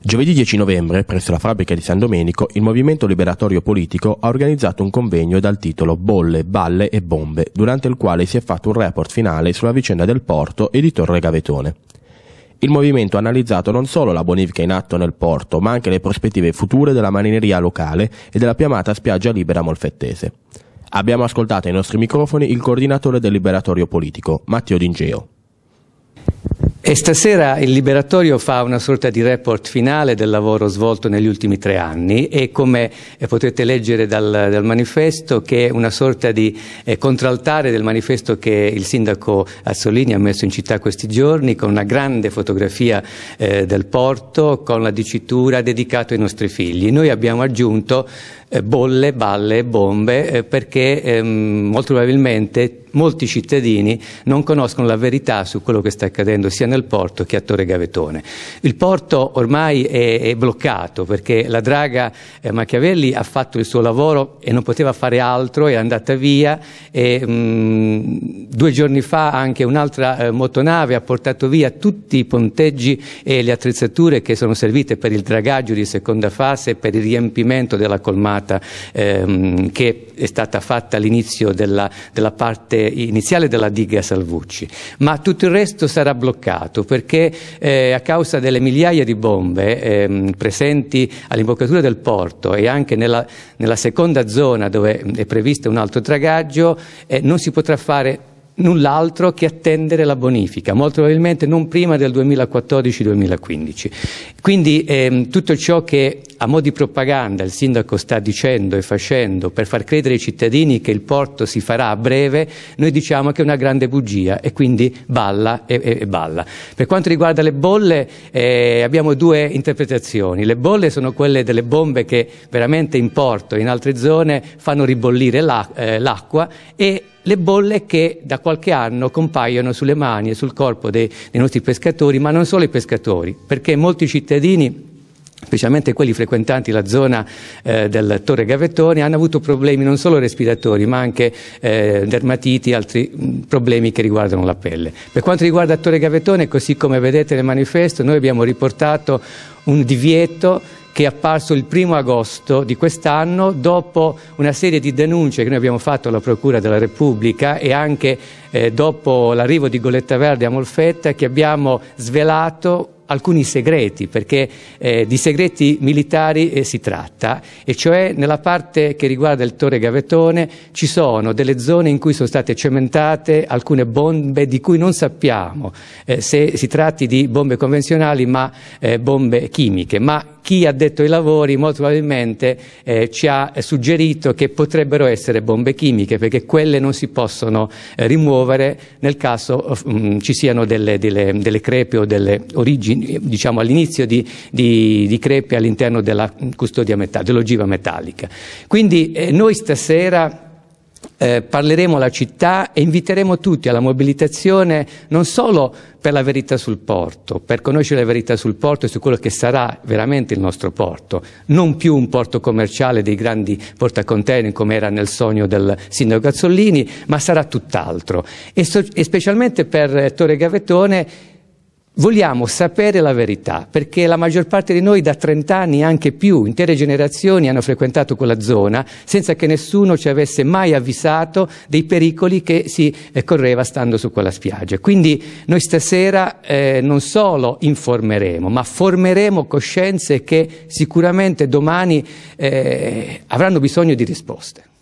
Giovedì 10 novembre, presso la fabbrica di San Domenico, il Movimento Liberatorio Politico ha organizzato un convegno dal titolo Bolle, balle e bombe, durante il quale si è fatto un report finale sulla vicenda del porto e di Torre Gavetone. Il movimento ha analizzato non solo la bonifica in atto nel porto, ma anche le prospettive future della marineria locale e della più amata spiaggia libera molfettese. Abbiamo ascoltato ai nostri microfoni il coordinatore del Liberatorio Politico, Matteo Dingeo. E stasera il Liberatorio fa una sorta di report finale del lavoro svolto negli ultimi tre anni e come eh, potete leggere dal, dal manifesto che è una sorta di eh, contraltare del manifesto che il sindaco Azzolini ha messo in città questi giorni con una grande fotografia eh, del porto con la dicitura dedicato ai nostri figli. Noi abbiamo aggiunto eh, bolle, balle e bombe eh, perché ehm, molto probabilmente molti cittadini non conoscono la verità su quello che sta accadendo sia nel porto che a Torre Gavetone. Il porto ormai è, è bloccato perché la draga eh, Machiavelli ha fatto il suo lavoro e non poteva fare altro, è andata via e mh, mm, due giorni fa anche un'altra eh, motonave ha portato via tutti i ponteggi e le attrezzature che sono servite per il dragaggio di seconda fase e per il riempimento della colmata ehm, che è stata fatta all'inizio della, della parte iniziale della diga Salvucci, ma tutto il resto sarà bloccato perché eh, a causa delle migliaia di bombe eh, presenti all'imboccatura del porto e anche nella, nella, seconda zona dove è previsto un altro tragaggio, eh, non si potrà fare null'altro che attendere la bonifica, molto probabilmente non prima del 2014-2015. Quindi ehm, tutto ciò che a mo' di propaganda il sindaco sta dicendo e facendo per far credere ai cittadini che il porto si farà a breve, noi diciamo che è una grande bugia e quindi balla e, e, e balla. Per quanto riguarda le bolle eh, abbiamo due interpretazioni. Le bolle sono quelle delle bombe che veramente in porto e in altre zone fanno ribollire eh, l'acqua eh, e le bolle che da qualche anno compaiono sulle mani e sul corpo dei, dei nostri pescatori, ma non solo i pescatori, perché molti cittadini specialmente quelli frequentanti la zona eh, del Torre Gavettone, hanno avuto problemi non solo respiratori, ma anche eh, dermatiti e altri mh, mm, problemi che riguardano la pelle. Per quanto riguarda Torre Gavettone, così come vedete nel manifesto, noi abbiamo riportato un divieto che è apparso il primo agosto di quest'anno dopo una serie di denunce che noi abbiamo fatto alla Procura della Repubblica e anche eh, dopo l'arrivo di Goletta Verde a Molfetta che abbiamo svelato alcuni segreti, perché eh, di segreti militari eh, si tratta, e cioè nella parte che riguarda il Torre Gavetone ci sono delle zone in cui sono state cementate alcune bombe di cui non sappiamo eh, se si tratti di bombe convenzionali ma eh, bombe chimiche, ma chi ha detto i lavori molto probabilmente eh, ci ha suggerito che potrebbero essere bombe chimiche perché quelle non si possono eh, rimuovere nel caso mh, mm, ci siano delle, delle, delle crepe o delle origini diciamo all'inizio di, di, di Crepi all'interno della custodia metallica, dell'ogiva metallica. Quindi eh, noi stasera eh, parleremo alla città e inviteremo tutti alla mobilitazione non solo per la verità sul porto, per conoscere la verità sul porto e su quello che sarà veramente il nostro porto, non più un porto commerciale dei grandi portacontainer come era nel sogno del sindaco Gazzolini, ma sarà tutt'altro. E, so- e specialmente per Torre Gavettone Vogliamo sapere la verità, perché la maggior parte di noi da 30 anni, anche più, intere generazioni hanno frequentato quella zona senza che nessuno ci avesse mai avvisato dei pericoli che si eh, correva stando su quella spiaggia. Quindi noi stasera eh, non solo informeremo, ma formeremo coscienze che sicuramente domani eh, avranno bisogno di risposte.